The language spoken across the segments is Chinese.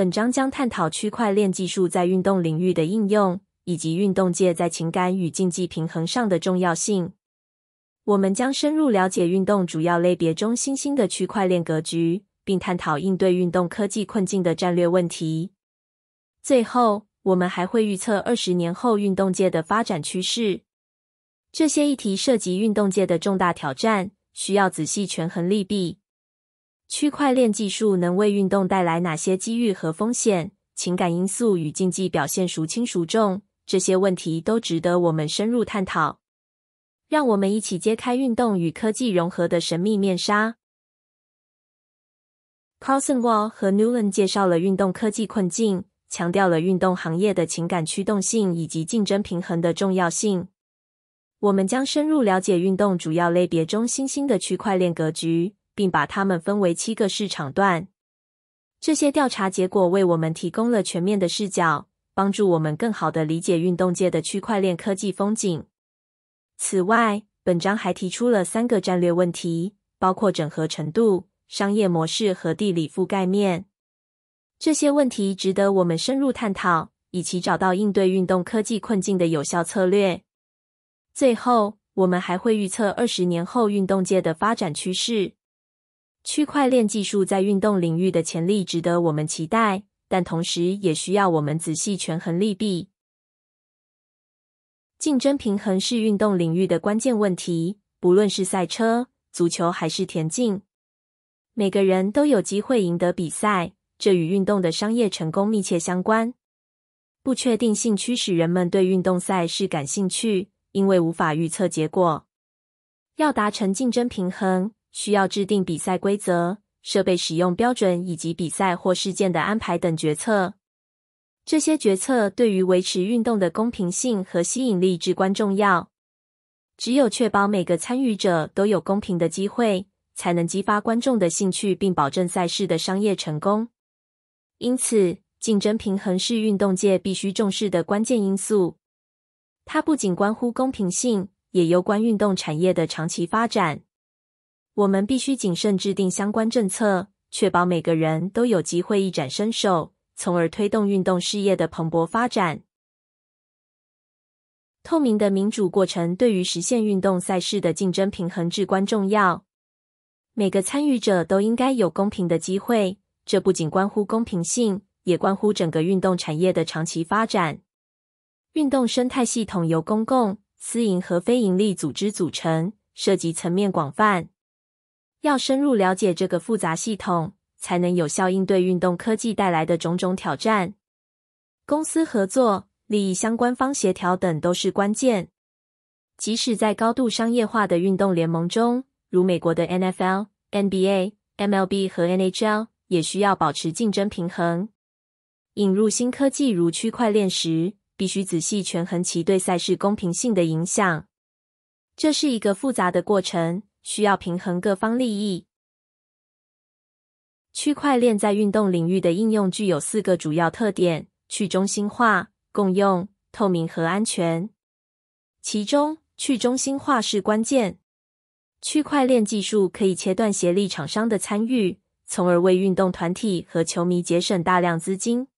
本章将探讨区块链技术在运动领域的应用，以及运动界在情感与竞技平衡上的重要性。我们将深入了解运动主要类别中新兴的区块链格局，并探讨应对运动科技困境的战略问题。最后，我们还会预测二十年后运动界的发展趋势。这些议题涉及运动界的重大挑战，需要仔细权衡利弊。区块链技术能为运动带来哪些机遇和风险？情感因素与竞技表现孰轻孰重？这些问题都值得我们深入探讨。让我们一起揭开运动与科技融合的神秘面纱。Carlson Wall 和 Newland 介绍了运动科技困境，强调了运动行业的情感驱动性以及竞争平衡的重要性。我们将深入了解运动主要类别中新兴的区块链格局。并把它们分为七个市场段。这些调查结果为我们提供了全面的视角，帮助我们更好的理解运动界的区块链科技风景。此外，本章还提出了三个战略问题，包括整合程度、商业模式和地理覆盖面。这些问题值得我们深入探讨，以及找到应对运动科技困境的有效策略。最后，我们还会预测二十年后运动界的发展趋势。区块链技术在运动领域的潜力值得我们期待，但同时也需要我们仔细权衡利弊。竞争平衡是运动领域的关键问题，不论是赛车、足球还是田径，每个人都有机会赢得比赛。这与运动的商业成功密切相关。不确定性驱使人们对运动赛事感兴趣，因为无法预测结果。要达成竞争平衡。需要制定比赛规则、设备使用标准以及比赛或事件的安排等决策。这些决策对于维持运动的公平性和吸引力至关重要。只有确保每个参与者都有公平的机会，才能激发观众的兴趣并保证赛事的商业成功。因此，竞争平衡是运动界必须重视的关键因素。它不仅关乎公平性，也攸关运动产业的长期发展。我们必须谨慎制定相关政策，确保每个人都有机会一展身手，从而推动运动事业的蓬勃发展。透明的民主过程对于实现运动赛事的竞争平衡至关重要。每个参与者都应该有公平的机会，这不仅关乎公平性，也关乎整个运动产业的长期发展。运动生态系统由公共、私营和非营利组织组成，涉及层面广泛。要深入了解这个复杂系统，才能有效应对运动科技带来的种种挑战。公司合作、利益相关方协调等都是关键。即使在高度商业化的运动联盟中，如美国的 NFL、NBA、MLB 和 NHL，也需要保持竞争平衡。引入新科技如区块链时，必须仔细权衡其对赛事公平性的影响。这是一个复杂的过程。需要平衡各方利益。区块链在运动领域的应用具有四个主要特点：去中心化、共用、透明和安全。其中，去中心化是关键。区块链技术可以切断协力厂商的参与，从而为运动团体和球迷节省大量资金。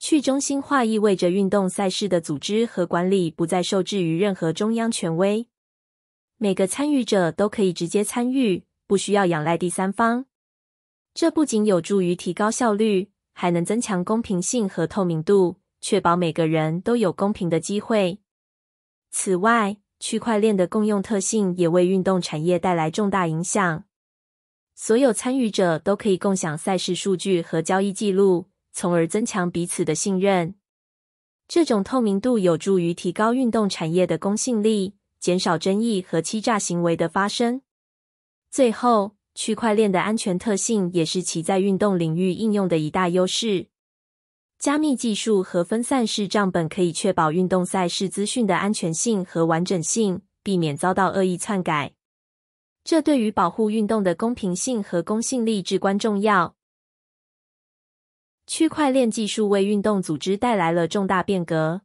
去中心化意味着运动赛事的组织和管理不再受制于任何中央权威。每个参与者都可以直接参与，不需要仰赖第三方。这不仅有助于提高效率，还能增强公平性和透明度，确保每个人都有公平的机会。此外，区块链的共用特性也为运动产业带来重大影响。所有参与者都可以共享赛事数据和交易记录，从而增强彼此的信任。这种透明度有助于提高运动产业的公信力。减少争议和欺诈行为的发生。最后，区块链的安全特性也是其在运动领域应用的一大优势。加密技术和分散式账本可以确保运动赛事资讯的安全性和完整性，避免遭到恶意篡改。这对于保护运动的公平性和公信力至关重要。区块链技术为运动组织带来了重大变革，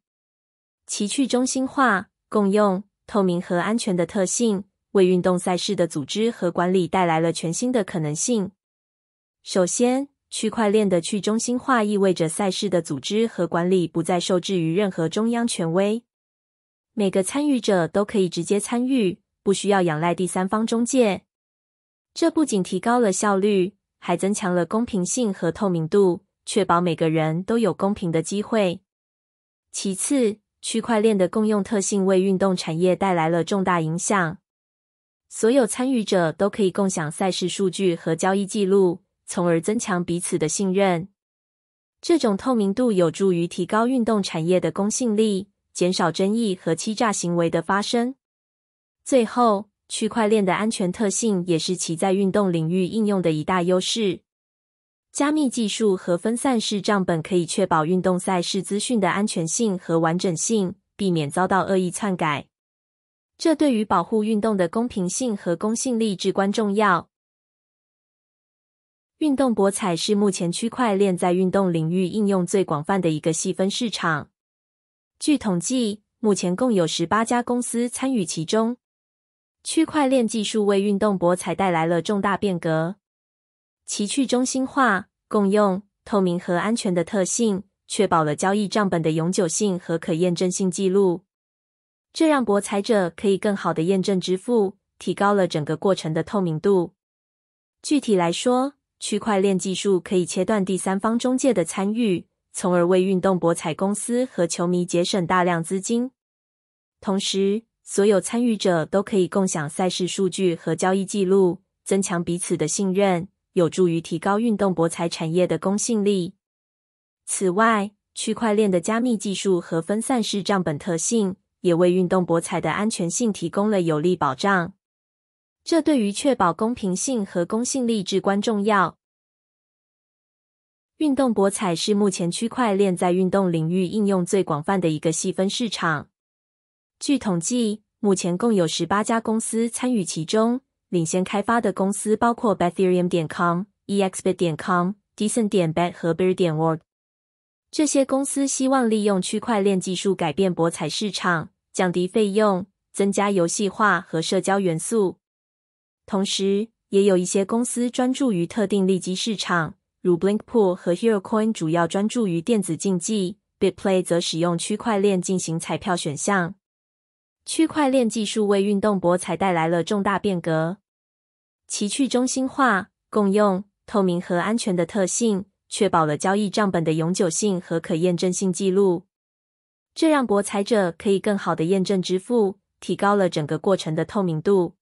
其去中心化、共用。透明和安全的特性，为运动赛事的组织和管理带来了全新的可能性。首先，区块链的去中心化意味着赛事的组织和管理不再受制于任何中央权威，每个参与者都可以直接参与，不需要仰赖第三方中介。这不仅提高了效率，还增强了公平性和透明度，确保每个人都有公平的机会。其次，区块链的共用特性为运动产业带来了重大影响。所有参与者都可以共享赛事数据和交易记录，从而增强彼此的信任。这种透明度有助于提高运动产业的公信力，减少争议和欺诈行为的发生。最后，区块链的安全特性也是其在运动领域应用的一大优势。加密技术和分散式账本可以确保运动赛事资讯的安全性和完整性，避免遭到恶意篡改。这对于保护运动的公平性和公信力至关重要。运动博彩是目前区块链在运动领域应用最广泛的一个细分市场。据统计，目前共有十八家公司参与其中。区块链技术为运动博彩带来了重大变革。其去中心化、共用、透明和安全的特性，确保了交易账本的永久性和可验证性记录。这让博彩者可以更好的验证支付，提高了整个过程的透明度。具体来说，区块链技术可以切断第三方中介的参与，从而为运动博彩公司和球迷节省大量资金。同时，所有参与者都可以共享赛事数据和交易记录，增强彼此的信任。有助于提高运动博彩产业的公信力。此外，区块链的加密技术和分散式账本特性也为运动博彩的安全性提供了有力保障。这对于确保公平性和公信力至关重要。运动博彩是目前区块链在运动领域应用最广泛的一个细分市场。据统计，目前共有十八家公司参与其中。领先开发的公司包括 Bethereum. 点 com、Expit. 点 com、Decent. 点 bet 和 Bear. 点 o r d 这些公司希望利用区块链技术改变博彩市场，降低费用，增加游戏化和社交元素。同时，也有一些公司专注于特定利基市场，如 Blinkpool 和 HeroCoin 主要专注于电子竞技，Bitplay 则使用区块链进行彩票选项。区块链技术为运动博彩带来了重大变革。其去中心化、共用、透明和安全的特性，确保了交易账本的永久性和可验证性记录。这让博彩者可以更好的验证支付，提高了整个过程的透明度。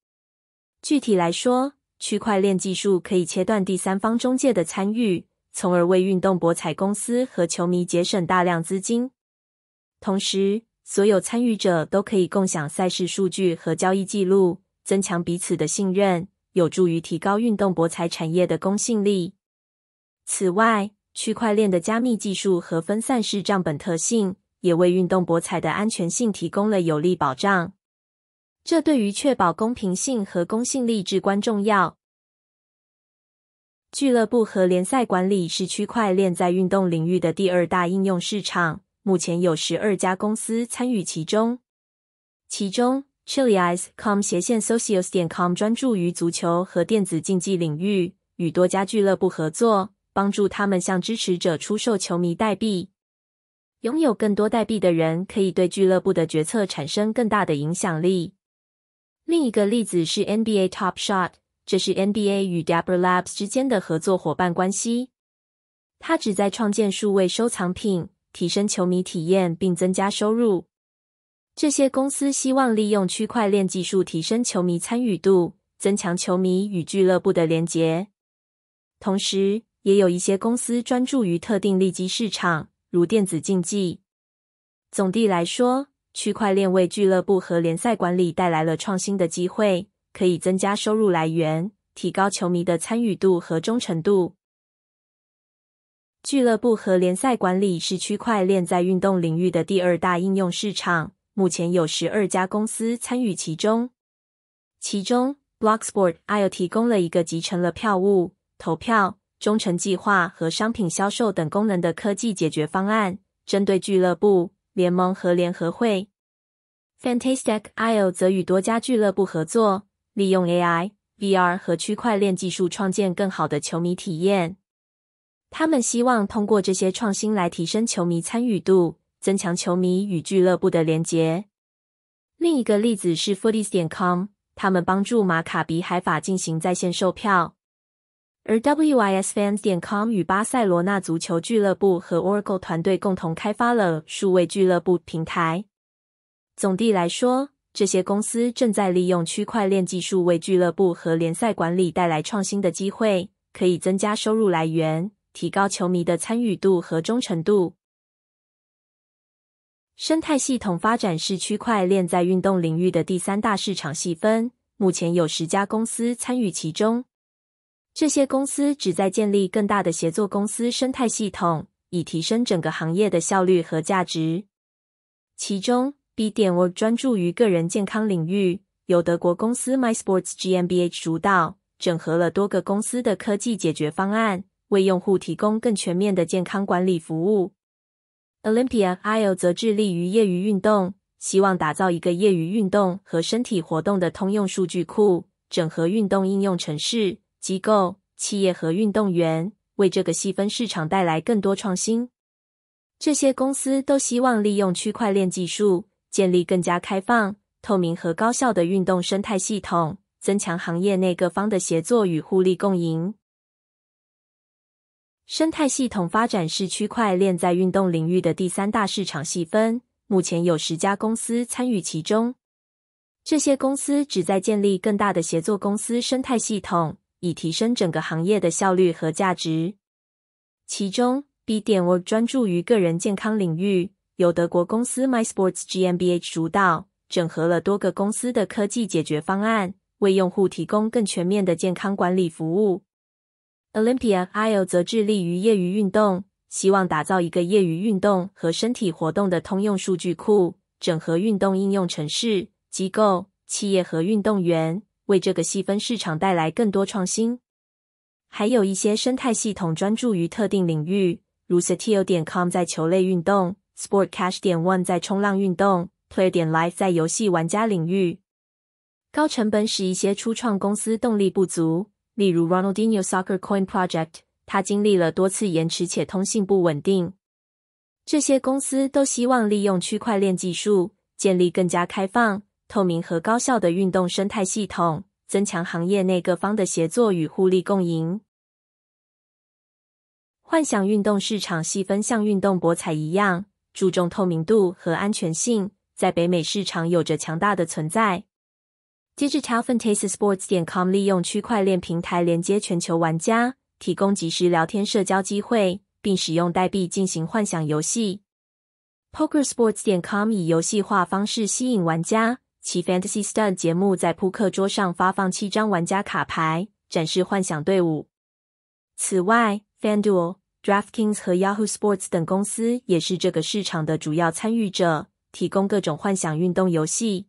具体来说，区块链技术可以切断第三方中介的参与，从而为运动博彩公司和球迷节省大量资金。同时，所有参与者都可以共享赛事数据和交易记录，增强彼此的信任，有助于提高运动博彩产业的公信力。此外，区块链的加密技术和分散式账本特性也为运动博彩的安全性提供了有力保障。这对于确保公平性和公信力至关重要。俱乐部和联赛管理是区块链在运动领域的第二大应用市场。目前有十二家公司参与其中。其中，Chili Eyes. com 斜线 s o c i o s 点 com 专注于足球和电子竞技领域，与多家俱乐部合作，帮助他们向支持者出售球迷代币。拥有更多代币的人可以对俱乐部的决策产生更大的影响力。另一个例子是 NBA Top Shot，这是 NBA 与 d e b l e r Labs 之间的合作伙伴关系。它旨在创建数位收藏品。提升球迷体验并增加收入，这些公司希望利用区块链技术提升球迷参与度，增强球迷与俱乐部的连结。同时，也有一些公司专注于特定利基市场，如电子竞技。总的来说，区块链为俱乐部和联赛管理带来了创新的机会，可以增加收入来源，提高球迷的参与度和忠诚度。俱乐部和联赛管理是区块链在运动领域的第二大应用市场。目前有十二家公司参与其中，其中 Block Sport i i 提供了一个集成了票务、投票、忠诚计划和商品销售等功能的科技解决方案，针对俱乐部、联盟和联合会。Fantastic i i 则与多家俱乐部合作，利用 AI、VR 和区块链技术，创建更好的球迷体验。他们希望通过这些创新来提升球迷参与度，增强球迷与俱乐部的连结。另一个例子是 f o t i e s 点 com，他们帮助马卡比海法进行在线售票。而 w i s f a n s 点 com 与巴塞罗那足球俱乐部和 o r a c l e 团队共同开发了数位俱乐部平台。总的来说，这些公司正在利用区块链技术为俱乐部和联赛管理带来创新的机会，可以增加收入来源。提高球迷的参与度和忠诚度。生态系统发展是区块链在运动领域的第三大市场细分。目前有十家公司参与其中，这些公司旨在建立更大的协作公司生态系统，以提升整个行业的效率和价值。其中，B. 点 Work 专注于个人健康领域，由德国公司 MySports GmbH 主导，整合了多个公司的科技解决方案。为用户提供更全面的健康管理服务。Olympia.io 则致力于业余运动，希望打造一个业余运动和身体活动的通用数据库，整合运动应用、城市、机构、企业和运动员，为这个细分市场带来更多创新。这些公司都希望利用区块链技术，建立更加开放、透明和高效的运动生态系统，增强行业内各方的协作与互利共赢。生态系统发展是区块链在运动领域的第三大市场细分。目前有十家公司参与其中，这些公司旨在建立更大的协作公司生态系统，以提升整个行业的效率和价值。其中，B. 点 Work 专注于个人健康领域，由德国公司 MySports GmbH 主导，整合了多个公司的科技解决方案，为用户提供更全面的健康管理服务。Olympia.io 则致力于业余运动，希望打造一个业余运动和身体活动的通用数据库，整合运动应用、城市、机构、企业和运动员，为这个细分市场带来更多创新。还有一些生态系统专注于特定领域，如 Setio 点 com 在球类运动，Sportcash 点 one 在冲浪运动，Player 点 life 在游戏玩家领域。高成本使一些初创公司动力不足。例如 Ronaldinho Soccer Coin Project，它经历了多次延迟且通信不稳定。这些公司都希望利用区块链技术，建立更加开放、透明和高效的运动生态系统，增强行业内各方的协作与互利共赢。幻想运动市场细分像运动博彩一样，注重透明度和安全性，在北美市场有着强大的存在。接着 t a l f e n t a s e r s p o r t s 点 com 利用区块链平台连接全球玩家，提供即时聊天社交机会，并使用代币进行幻想游戏。PokerSports 点 com 以游戏化方式吸引玩家，其 Fantasy Stud 节目在扑克桌上发放七张玩家卡牌，展示幻想队伍。此外，FanDuel、DraftKings 和 Yahoo Sports 等公司也是这个市场的主要参与者，提供各种幻想运动游戏。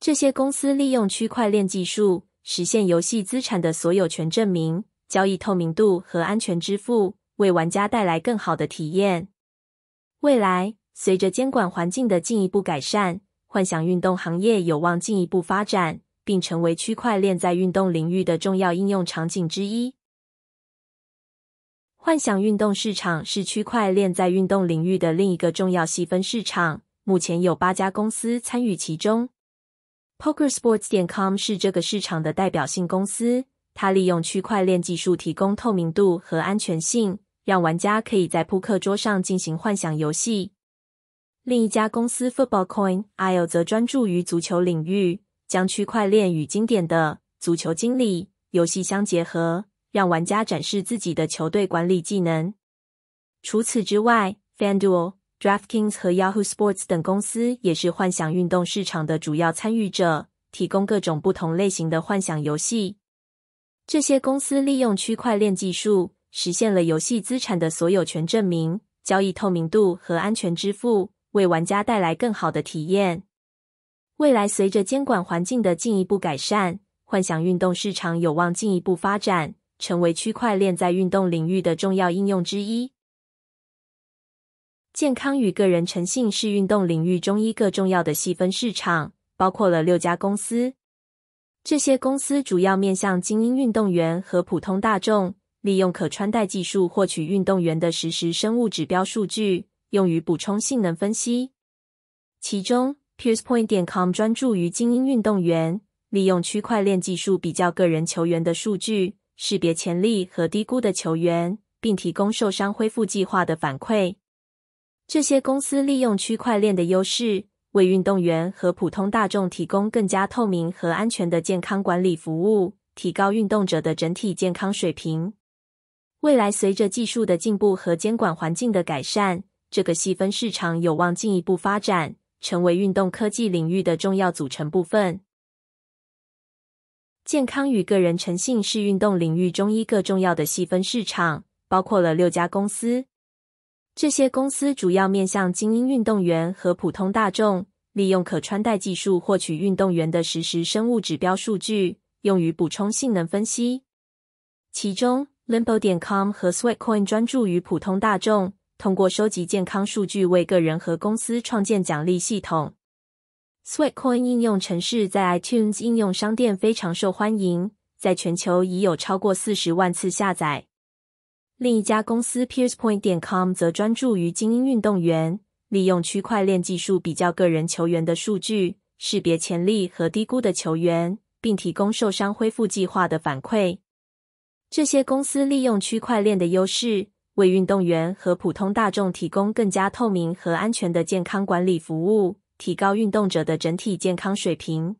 这些公司利用区块链技术，实现游戏资产的所有权证明、交易透明度和安全支付，为玩家带来更好的体验。未来，随着监管环境的进一步改善，幻想运动行业有望进一步发展，并成为区块链在运动领域的重要应用场景之一。幻想运动市场是区块链在运动领域的另一个重要细分市场，目前有八家公司参与其中。PokerSports.com 是这个市场的代表性公司，它利用区块链技术提供透明度和安全性，让玩家可以在扑克桌上进行幻想游戏。另一家公司 FootballCoin.io 则专注于足球领域，将区块链与经典的足球经理游戏相结合，让玩家展示自己的球队管理技能。除此之外，FanDuel。DraftKings 和 Yahoo Sports 等公司也是幻想运动市场的主要参与者，提供各种不同类型的幻想游戏。这些公司利用区块链技术，实现了游戏资产的所有权证明、交易透明度和安全支付，为玩家带来更好的体验。未来，随着监管环境的进一步改善，幻想运动市场有望进一步发展，成为区块链在运动领域的重要应用之一。健康与个人诚信是运动领域中一个重要的细分市场，包括了六家公司。这些公司主要面向精英运动员和普通大众，利用可穿戴技术获取运动员的实时生物指标数据，用于补充性能分析。其中，PiercePoint 点 com 专注于精英运动员，利用区块链技术比较个人球员的数据，识别潜力和低估的球员，并提供受伤恢复计划的反馈。这些公司利用区块链的优势，为运动员和普通大众提供更加透明和安全的健康管理服务，提高运动者的整体健康水平。未来，随着技术的进步和监管环境的改善，这个细分市场有望进一步发展，成为运动科技领域的重要组成部分。健康与个人诚信是运动领域中一个重要的细分市场，包括了六家公司。这些公司主要面向精英运动员和普通大众，利用可穿戴技术获取运动员的实时生物指标数据，用于补充性能分析。其中，Limbo 点 com 和 Sweatcoin 专注于普通大众，通过收集健康数据为个人和公司创建奖励系统。Sweatcoin 应用程式在 iTunes 应用商店非常受欢迎，在全球已有超过四十万次下载。另一家公司 Piercepoint 点 com 则专注于精英运动员，利用区块链技术比较个人球员的数据，识别潜力和低估的球员，并提供受伤恢复计划的反馈。这些公司利用区块链的优势，为运动员和普通大众提供更加透明和安全的健康管理服务，提高运动者的整体健康水平。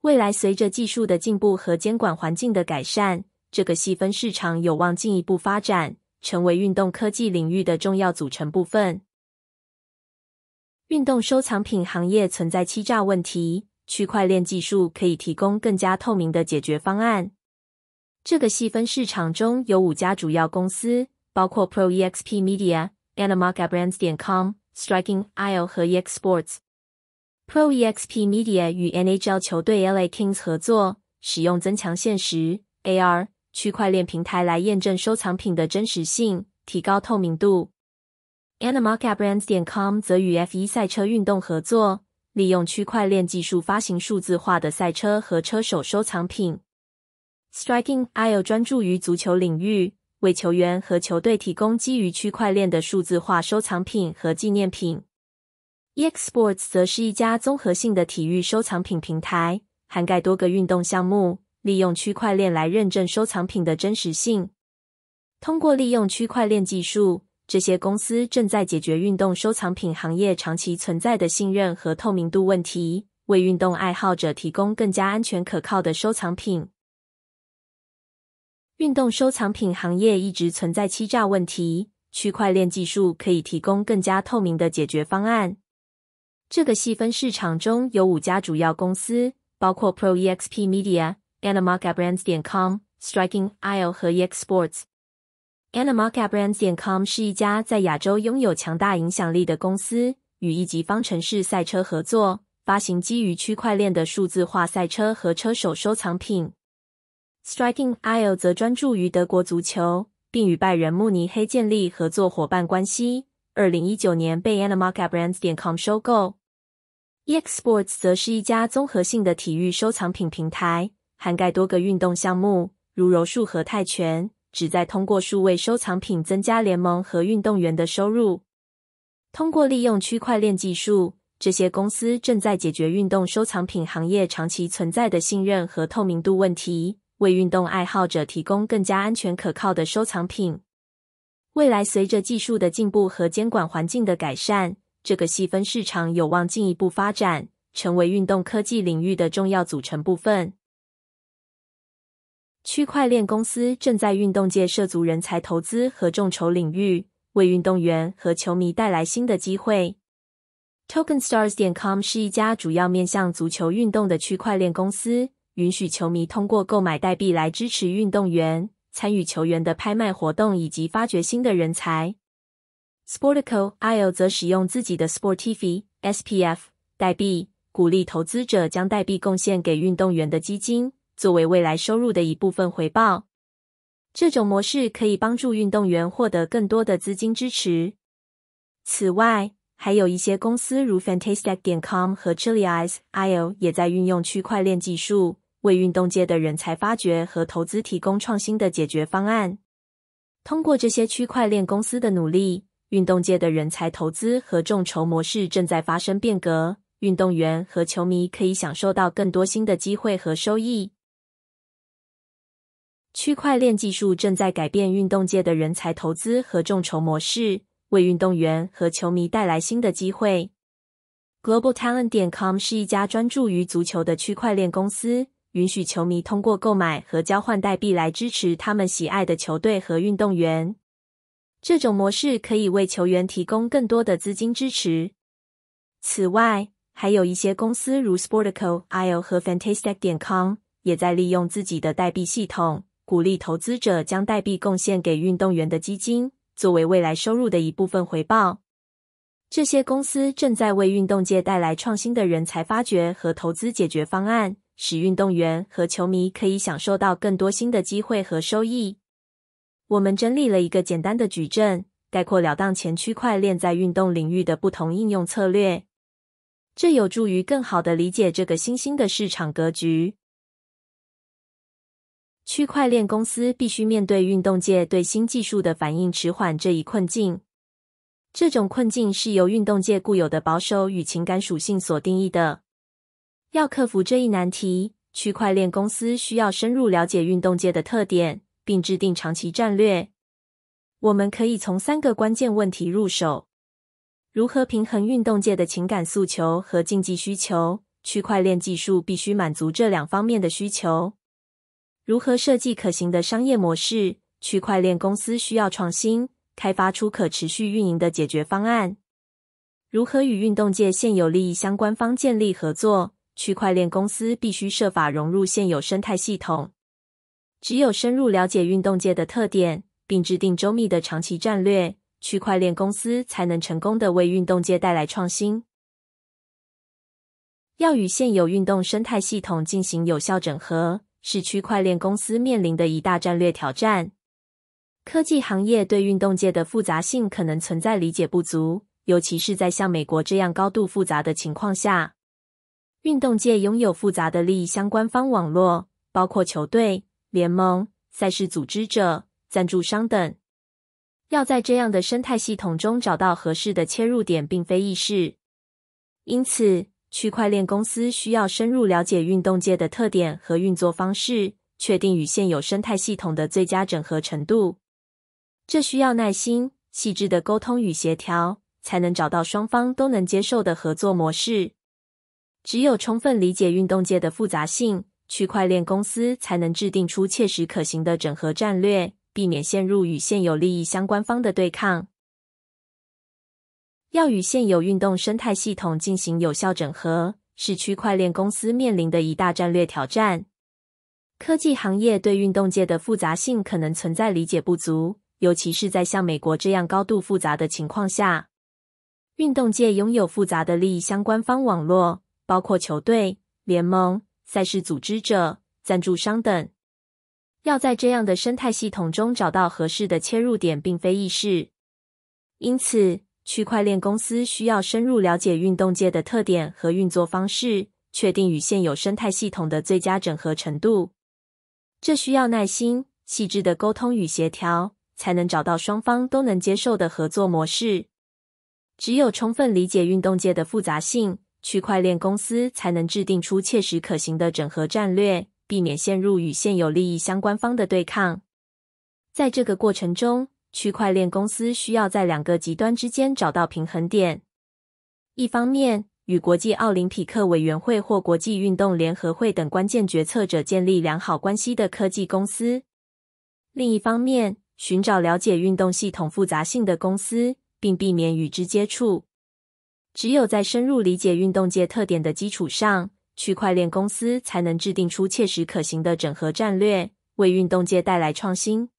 未来，随着技术的进步和监管环境的改善。这个细分市场有望进一步发展，成为运动科技领域的重要组成部分。运动收藏品行业存在欺诈问题，区块链技术可以提供更加透明的解决方案。这个细分市场中有五家主要公司，包括 ProExp Media、a n i m a a Brands 点 com、Striking i L 和 ExSports。ProExp Media 与 NHL 球队 LA Kings 合作，使用增强现实 AR。区块链平台来验证收藏品的真实性，提高透明度。Anamarka Brands 点 com 则与 F 一赛车运动合作，利用区块链技术发行数字化的赛车和车手收藏品。Striking IO 专注于足球领域，为球员和球队提供基于区块链的数字化收藏品和纪念品。eXsports 则是一家综合性的体育收藏品平台，涵盖多个运动项目。利用区块链来认证收藏品的真实性。通过利用区块链技术，这些公司正在解决运动收藏品行业长期存在的信任和透明度问题，为运动爱好者提供更加安全可靠的收藏品。运动收藏品行业一直存在欺诈问题，区块链技术可以提供更加透明的解决方案。这个细分市场中有五家主要公司，包括 Pro Exp Media。AnamarkaBrands 点 com、Striking Isle 和 E X Sports。AnamarkaBrands 点 com 是一家在亚洲拥有强大影响力的公司，与一级方程式赛车合作，发行基于区块链的数字化赛车和车手收藏品。Striking Isle 则专注于德国足球，并与拜仁慕尼黑建立合作伙伴关系。二零一九年被 AnamarkaBrands 点 com 收购。E X Sports 则是一家综合性的体育收藏品平台。涵盖多个运动项目，如柔术和泰拳，旨在通过数位收藏品增加联盟和运动员的收入。通过利用区块链技术，这些公司正在解决运动收藏品行业长期存在的信任和透明度问题，为运动爱好者提供更加安全可靠的收藏品。未来，随着技术的进步和监管环境的改善，这个细分市场有望进一步发展，成为运动科技领域的重要组成部分。区块链公司正在运动界涉足人才投资和众筹领域，为运动员和球迷带来新的机会。Token Stars 点 com 是一家主要面向足球运动的区块链公司，允许球迷通过购买代币来支持运动员，参与球员的拍卖活动以及发掘新的人才。Sportico.io 则使用自己的 Sportiv SPF 代币，鼓励投资者将代币贡献给运动员的基金。作为未来收入的一部分回报，这种模式可以帮助运动员获得更多的资金支持。此外，还有一些公司如 f a n t a s t i c 点 com 和 Chili e e s I O 也在运用区块链技术，为运动界的人才发掘和投资提供创新的解决方案。通过这些区块链公司的努力，运动界的人才投资和众筹模式正在发生变革，运动员和球迷可以享受到更多新的机会和收益。区块链技术正在改变运动界的人才投资和众筹模式，为运动员和球迷带来新的机会。Global Talent 点 com 是一家专注于足球的区块链公司，允许球迷通过购买和交换代币来支持他们喜爱的球队和运动员。这种模式可以为球员提供更多的资金支持。此外，还有一些公司如 Sportico.io 和 Fantastech 点 com 也在利用自己的代币系统。鼓励投资者将代币贡献给运动员的基金，作为未来收入的一部分回报。这些公司正在为运动界带来创新的人才发掘和投资解决方案，使运动员和球迷可以享受到更多新的机会和收益。我们整理了一个简单的矩阵，概括了当前区块链在运动领域的不同应用策略。这有助于更好的理解这个新兴的市场格局。区块链公司必须面对运动界对新技术的反应迟缓这一困境。这种困境是由运动界固有的保守与情感属性所定义的。要克服这一难题，区块链公司需要深入了解运动界的特点，并制定长期战略。我们可以从三个关键问题入手：如何平衡运动界的情感诉求和竞技需求？区块链技术必须满足这两方面的需求。如何设计可行的商业模式？区块链公司需要创新，开发出可持续运营的解决方案。如何与运动界现有利益相关方建立合作？区块链公司必须设法融入现有生态系统。只有深入了解运动界的特点，并制定周密的长期战略，区块链公司才能成功的为运动界带来创新。要与现有运动生态系统进行有效整合。是区块链公司面临的一大战略挑战。科技行业对运动界的复杂性可能存在理解不足，尤其是在像美国这样高度复杂的情况下。运动界拥有复杂的利益相关方网络，包括球队、联盟、赛事组织者、赞助商等。要在这样的生态系统中找到合适的切入点，并非易事。因此，区块链公司需要深入了解运动界的特点和运作方式，确定与现有生态系统的最佳整合程度。这需要耐心、细致的沟通与协调，才能找到双方都能接受的合作模式。只有充分理解运动界的复杂性，区块链公司才能制定出切实可行的整合战略，避免陷入与现有利益相关方的对抗。要与现有运动生态系统进行有效整合，是区块链公司面临的一大战略挑战。科技行业对运动界的复杂性可能存在理解不足，尤其是在像美国这样高度复杂的情况下。运动界拥有复杂的利益相关方网络，包括球队、联盟、赛事组织者、赞助商等。要在这样的生态系统中找到合适的切入点，并非易事。因此，区块链公司需要深入了解运动界的特点和运作方式，确定与现有生态系统的最佳整合程度。这需要耐心、细致的沟通与协调，才能找到双方都能接受的合作模式。只有充分理解运动界的复杂性，区块链公司才能制定出切实可行的整合战略，避免陷入与现有利益相关方的对抗。在这个过程中，区块链公司需要在两个极端之间找到平衡点：一方面，与国际奥林匹克委员会或国际运动联合会等关键决策者建立良好关系的科技公司；另一方面，寻找了解运动系统复杂性的公司，并避免与之接触。只有在深入理解运动界特点的基础上，区块链公司才能制定出切实可行的整合战略，为运动界带来创新。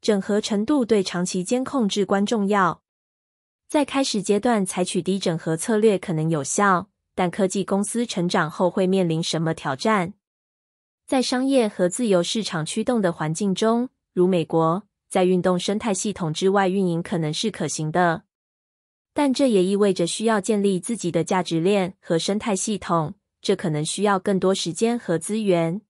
整合程度对长期监控至关重要。在开始阶段，采取低整合策略可能有效，但科技公司成长后会面临什么挑战？在商业和自由市场驱动的环境中，如美国，在运动生态系统之外运营可能是可行的，但这也意味着需要建立自己的价值链和生态系统，这可能需要更多时间和资源。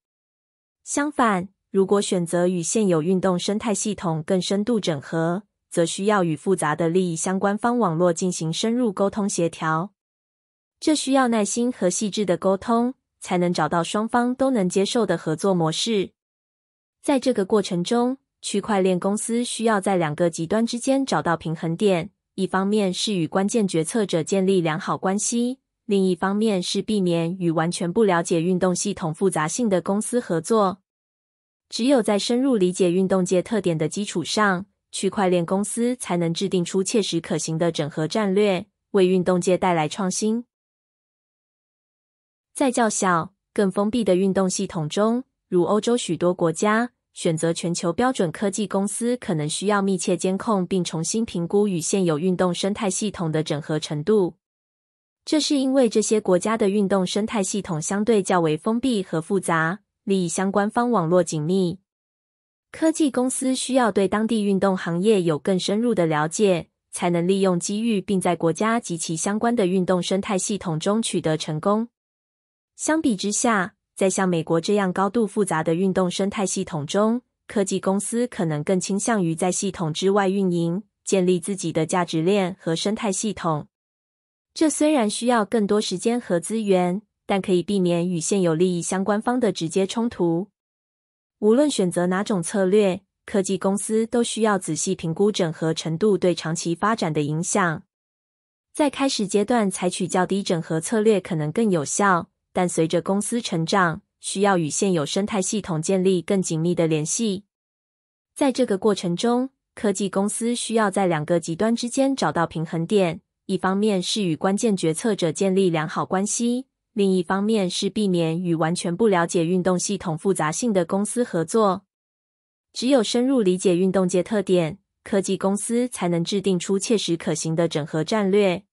相反，如果选择与现有运动生态系统更深度整合，则需要与复杂的利益相关方网络进行深入沟通协调。这需要耐心和细致的沟通，才能找到双方都能接受的合作模式。在这个过程中，区块链公司需要在两个极端之间找到平衡点：一方面是与关键决策者建立良好关系，另一方面是避免与完全不了解运动系统复杂性的公司合作。只有在深入理解运动界特点的基础上，区块链公司才能制定出切实可行的整合战略，为运动界带来创新。在较小、更封闭的运动系统中，如欧洲许多国家，选择全球标准科技公司可能需要密切监控并重新评估与现有运动生态系统的整合程度。这是因为这些国家的运动生态系统相对较为封闭和复杂。利益相关方网络紧密，科技公司需要对当地运动行业有更深入的了解，才能利用机遇，并在国家及其相关的运动生态系统中取得成功。相比之下，在像美国这样高度复杂的运动生态系统中，科技公司可能更倾向于在系统之外运营，建立自己的价值链和生态系统。这虽然需要更多时间和资源。但可以避免与现有利益相关方的直接冲突。无论选择哪种策略，科技公司都需要仔细评估整合程度对长期发展的影响。在开始阶段，采取较低整合策略可能更有效，但随着公司成长，需要与现有生态系统建立更紧密的联系。在这个过程中，科技公司需要在两个极端之间找到平衡点：一方面是与关键决策者建立良好关系。另一方面是避免与完全不了解运动系统复杂性的公司合作。只有深入理解运动界特点，科技公司才能制定出切实可行的整合战略。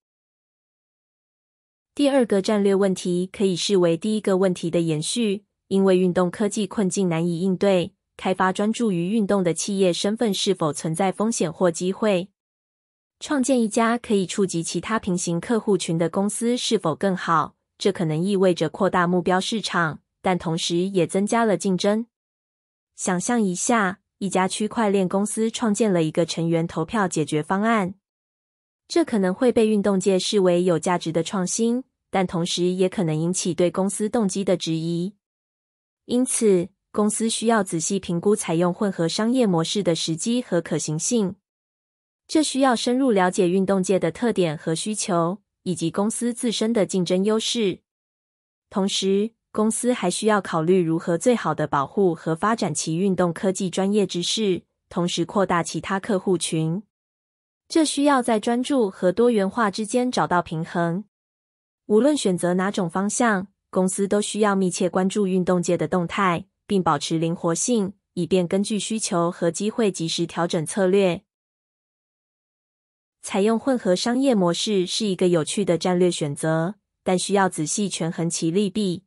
第二个战略问题可以视为第一个问题的延续，因为运动科技困境难以应对。开发专注于运动的企业身份是否存在风险或机会？创建一家可以触及其他平行客户群的公司是否更好？这可能意味着扩大目标市场，但同时也增加了竞争。想象一下，一家区块链公司创建了一个成员投票解决方案，这可能会被运动界视为有价值的创新，但同时也可能引起对公司动机的质疑。因此，公司需要仔细评估采用混合商业模式的时机和可行性。这需要深入了解运动界的特点和需求。以及公司自身的竞争优势。同时，公司还需要考虑如何最好的保护和发展其运动科技专业知识，同时扩大其他客户群。这需要在专注和多元化之间找到平衡。无论选择哪种方向，公司都需要密切关注运动界的动态，并保持灵活性，以便根据需求和机会及时调整策略。采用混合商业模式是一个有趣的战略选择，但需要仔细权衡其利弊。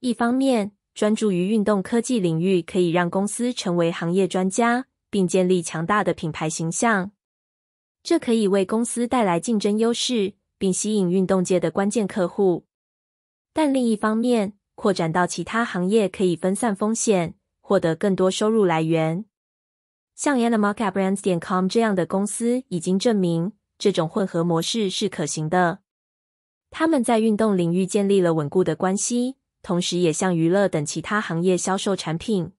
一方面，专注于运动科技领域可以让公司成为行业专家，并建立强大的品牌形象，这可以为公司带来竞争优势，并吸引运动界的关键客户。但另一方面，扩展到其他行业可以分散风险，获得更多收入来源。像 a n i m a l c a b r a n d s 点 com 这样的公司已经证明，这种混合模式是可行的。他们在运动领域建立了稳固的关系，同时也向娱乐等其他行业销售产品。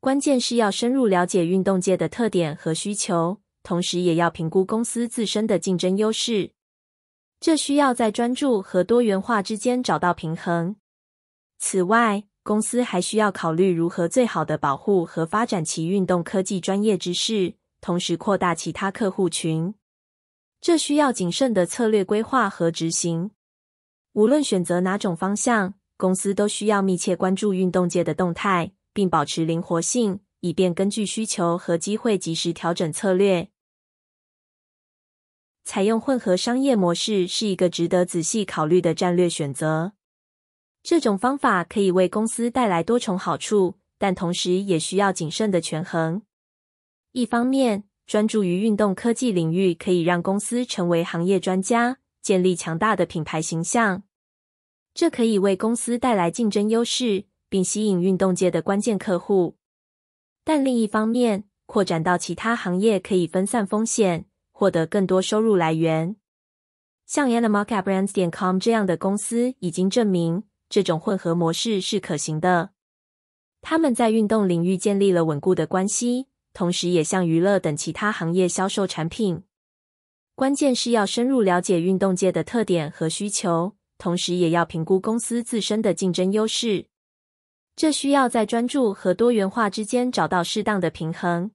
关键是要深入了解运动界的特点和需求，同时也要评估公司自身的竞争优势。这需要在专注和多元化之间找到平衡。此外，公司还需要考虑如何最好的保护和发展其运动科技专业知识，同时扩大其他客户群。这需要谨慎的策略规划和执行。无论选择哪种方向，公司都需要密切关注运动界的动态，并保持灵活性，以便根据需求和机会及时调整策略。采用混合商业模式是一个值得仔细考虑的战略选择。这种方法可以为公司带来多重好处，但同时也需要谨慎的权衡。一方面，专注于运动科技领域可以让公司成为行业专家，建立强大的品牌形象，这可以为公司带来竞争优势，并吸引运动界的关键客户。但另一方面，扩展到其他行业可以分散风险，获得更多收入来源。像 AnimaliaBrands 点 com 这样的公司已经证明。这种混合模式是可行的。他们在运动领域建立了稳固的关系，同时也向娱乐等其他行业销售产品。关键是要深入了解运动界的特点和需求，同时也要评估公司自身的竞争优势。这需要在专注和多元化之间找到适当的平衡。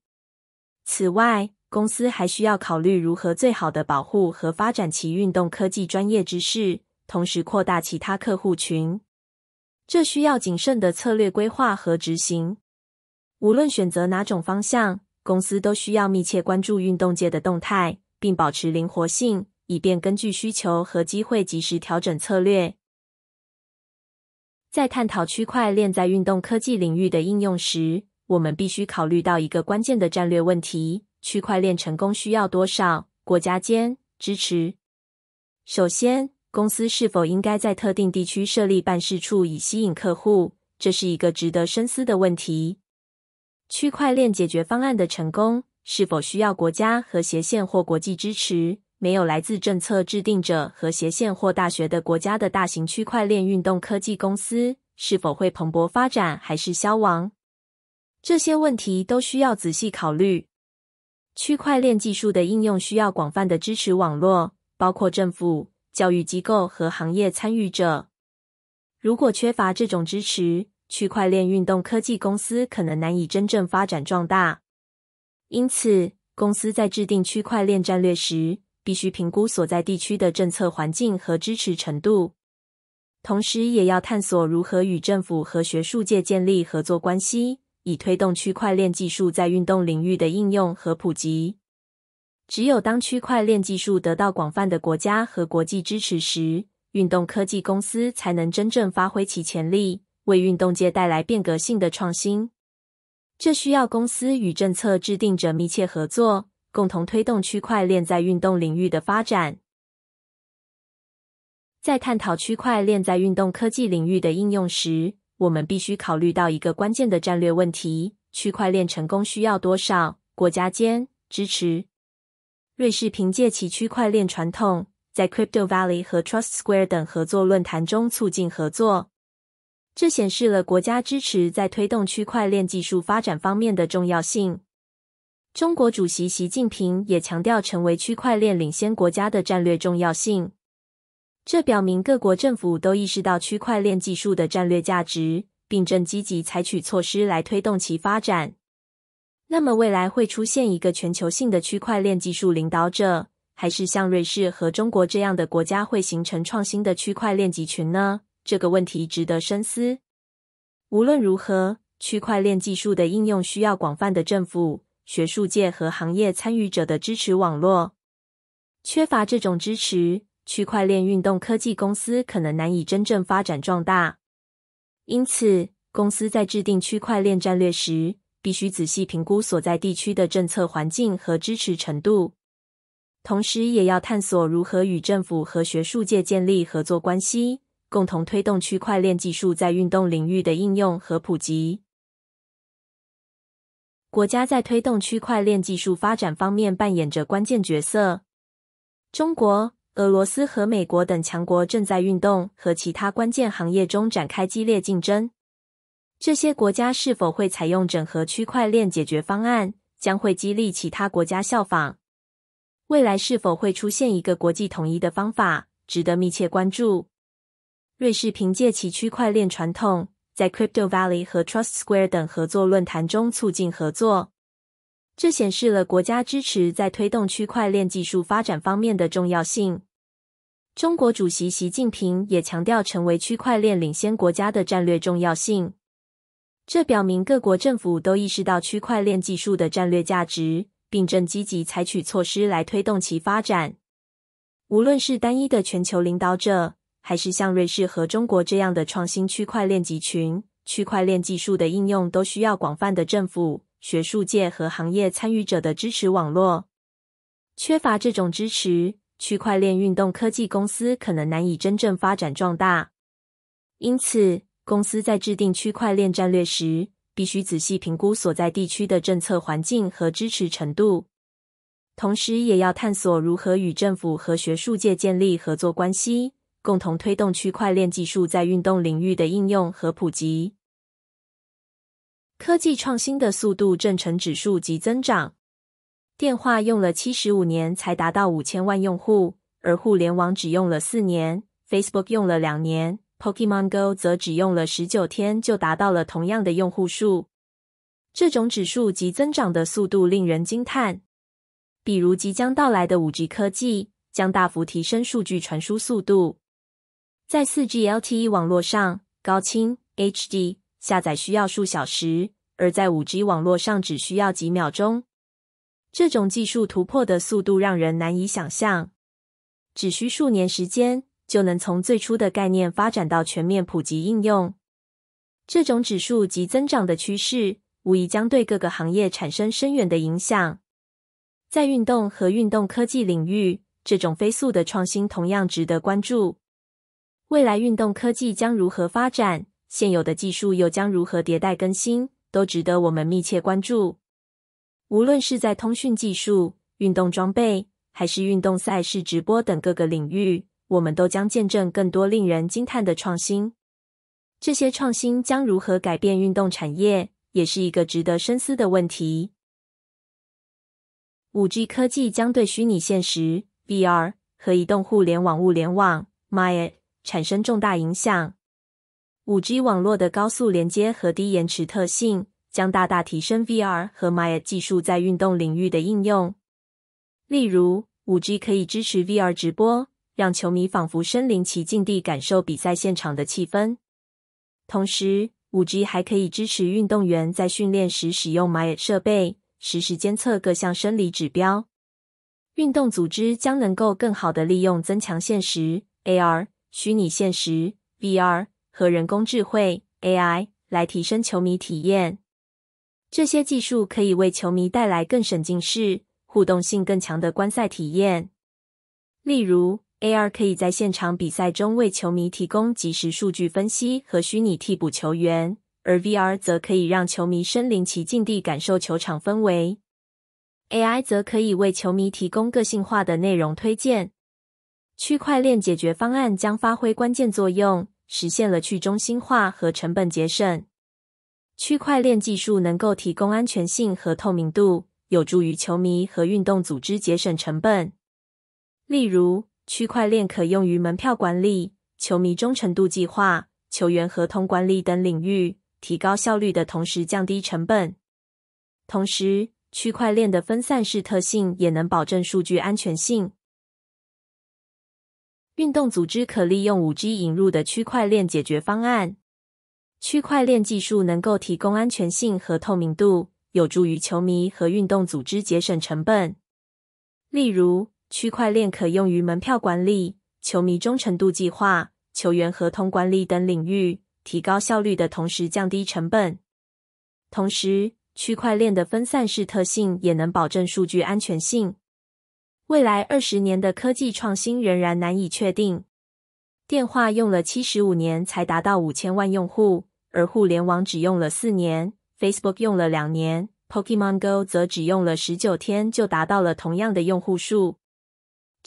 此外，公司还需要考虑如何最好的保护和发展其运动科技专业知识，同时扩大其他客户群。这需要谨慎的策略规划和执行。无论选择哪种方向，公司都需要密切关注运动界的动态，并保持灵活性，以便根据需求和机会及时调整策略。在探讨区块链在运动科技领域的应用时，我们必须考虑到一个关键的战略问题：区块链成功需要多少国家间支持？首先，公司是否应该在特定地区设立办事处以吸引客户？这是一个值得深思的问题。区块链解决方案的成功是否需要国家和斜线或国际支持？没有来自政策制定者和斜线或大学的国家的大型区块链运动科技公司是否会蓬勃发展还是消亡？这些问题都需要仔细考虑。区块链技术的应用需要广泛的支持网络，包括政府。教育机构和行业参与者，如果缺乏这种支持，区块链运动科技公司可能难以真正发展壮大。因此，公司在制定区块链战略时，必须评估所在地区的政策环境和支持程度，同时也要探索如何与政府和学术界建立合作关系，以推动区块链技术在运动领域的应用和普及。只有当区块链技术得到广泛的国家和国际支持时，运动科技公司才能真正发挥其潜力，为运动界带来变革性的创新。这需要公司与政策制定者密切合作，共同推动区块链在运动领域的发展。在探讨区块链在运动科技领域的应用时，我们必须考虑到一个关键的战略问题：区块链成功需要多少国家间支持？瑞士凭借其区块链传统，在 Crypto Valley 和 Trust Square 等合作论坛中促进合作。这显示了国家支持在推动区块链技术发展方面的重要性。中国主席习近平也强调成为区块链领先国家的战略重要性。这表明各国政府都意识到区块链技术的战略价值，并正积极采取措施来推动其发展。那么未来会出现一个全球性的区块链技术领导者，还是像瑞士和中国这样的国家会形成创新的区块链集群呢？这个问题值得深思。无论如何，区块链技术的应用需要广泛的政府、学术界和行业参与者的支持网络。缺乏这种支持，区块链运动科技公司可能难以真正发展壮大。因此，公司在制定区块链战略时。必须仔细评估所在地区的政策环境和支持程度，同时也要探索如何与政府和学术界建立合作关系，共同推动区块链技术在运动领域的应用和普及。国家在推动区块链技术发展方面扮演着关键角色。中国、俄罗斯和美国等强国正在运动和其他关键行业中展开激烈竞争。这些国家是否会采用整合区块链解决方案，将会激励其他国家效仿。未来是否会出现一个国际统一的方法，值得密切关注。瑞士凭借其区块链传统，在 Crypto Valley 和 Trust Square 等合作论坛中促进合作，这显示了国家支持在推动区块链技术发展方面的重要性。中国主席习近平也强调，成为区块链领先国家的战略重要性。这表明各国政府都意识到区块链技术的战略价值，并正积极采取措施来推动其发展。无论是单一的全球领导者，还是像瑞士和中国这样的创新区块链集群，区块链技术的应用都需要广泛的政府、学术界和行业参与者的支持网络。缺乏这种支持，区块链运动科技公司可能难以真正发展壮大。因此，公司在制定区块链战略时，必须仔细评估所在地区的政策环境和支持程度，同时也要探索如何与政府和学术界建立合作关系，共同推动区块链技术在运动领域的应用和普及。科技创新的速度正呈指数级增长。电话用了七十五年才达到五千万用户，而互联网只用了四年，Facebook 用了两年。Pokemon Go 则只用了十九天就达到了同样的用户数。这种指数级增长的速度令人惊叹。比如即将到来的五 G 科技将大幅提升数据传输速度。在四 G LTE 网络上，高清 HD 下载需要数小时，而在五 G 网络上只需要几秒钟。这种技术突破的速度让人难以想象。只需数年时间。就能从最初的概念发展到全面普及应用。这种指数及增长的趋势，无疑将对各个行业产生深远的影响。在运动和运动科技领域，这种飞速的创新同样值得关注。未来运动科技将如何发展，现有的技术又将如何迭代更新，都值得我们密切关注。无论是在通讯技术、运动装备，还是运动赛事直播等各个领域。我们都将见证更多令人惊叹的创新。这些创新将如何改变运动产业，也是一个值得深思的问题。五 G 科技将对虚拟现实 （VR） 和移动互联网物联网 m i o 产生重大影响。五 G 网络的高速连接和低延迟特性将大大提升 VR 和 m i o 技术在运动领域的应用。例如，五 G 可以支持 VR 直播。让球迷仿佛身临其境地感受比赛现场的气氛，同时，五 G 还可以支持运动员在训练时使用 My 设备，实时监测各项生理指标。运动组织将能够更好地利用增强现实 （AR）、虚拟现实 （VR） 和人工智慧 a i 来提升球迷体验。这些技术可以为球迷带来更沉浸式、互动性更强的观赛体验，例如。AR 可以在现场比赛中为球迷提供即时数据分析和虚拟替补球员，而 VR 则可以让球迷身临其境地感受球场氛围。AI 则可以为球迷提供个性化的内容推荐。区块链解决方案将发挥关键作用，实现了去中心化和成本节省。区块链技术能够提供安全性和透明度，有助于球迷和运动组织节省成本。例如，区块链可用于门票管理、球迷忠诚度计划、球员合同管理等领域，提高效率的同时降低成本。同时，区块链的分散式特性也能保证数据安全性。运动组织可利用五 G 引入的区块链解决方案。区块链技术能够提供安全性和透明度，有助于球迷和运动组织节省成本。例如。区块链可用于门票管理、球迷忠诚度计划、球员合同管理等领域，提高效率的同时降低成本。同时，区块链的分散式特性也能保证数据安全性。未来二十年的科技创新仍然难以确定。电话用了七十五年才达到五千万用户，而互联网只用了四年，Facebook 用了两年 p o k e m o n Go 则只用了十九天就达到了同样的用户数。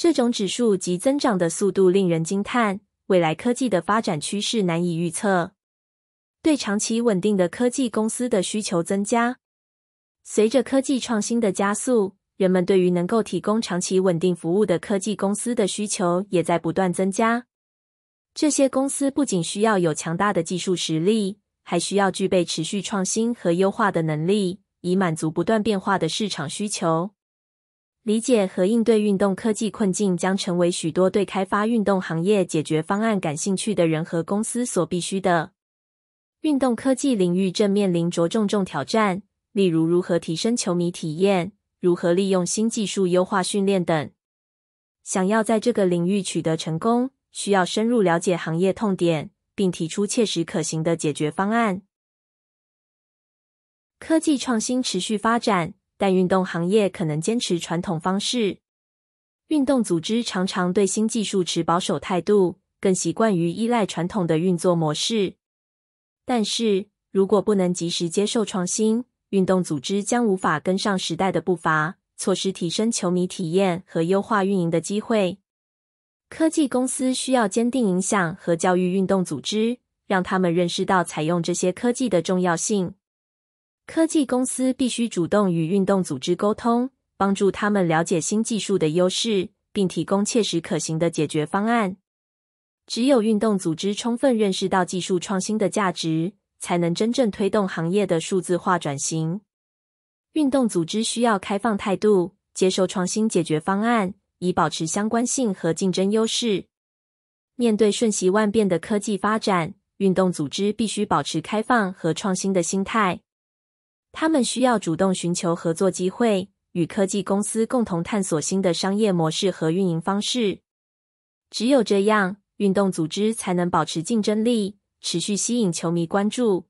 这种指数及增长的速度令人惊叹。未来科技的发展趋势难以预测，对长期稳定的科技公司的需求增加。随着科技创新的加速，人们对于能够提供长期稳定服务的科技公司的需求也在不断增加。这些公司不仅需要有强大的技术实力，还需要具备持续创新和优化的能力，以满足不断变化的市场需求。理解和应对运动科技困境将成为许多对开发运动行业解决方案感兴趣的人和公司所必须的。运动科技领域正面临着重重挑战，例如如何提升球迷体验、如何利用新技术优化训练等。想要在这个领域取得成功，需要深入了解行业痛点，并提出切实可行的解决方案。科技创新持续发展。但运动行业可能坚持传统方式。运动组织常常对新技术持保守态度，更习惯于依赖传统的运作模式。但是如果不能及时接受创新，运动组织将无法跟上时代的步伐，错失提升球迷体验和优化运营的机会。科技公司需要坚定影响和教育运动组织，让他们认识到采用这些科技的重要性。科技公司必须主动与运动组织沟通，帮助他们了解新技术的优势，并提供切实可行的解决方案。只有运动组织充分认识到技术创新的价值，才能真正推动行业的数字化转型。运动组织需要开放态度，接受创新解决方案，以保持相关性和竞争优势。面对瞬息万变的科技发展，运动组织必须保持开放和创新的心态。他们需要主动寻求合作机会，与科技公司共同探索新的商业模式和运营方式。只有这样，运动组织才能保持竞争力，持续吸引球迷关注。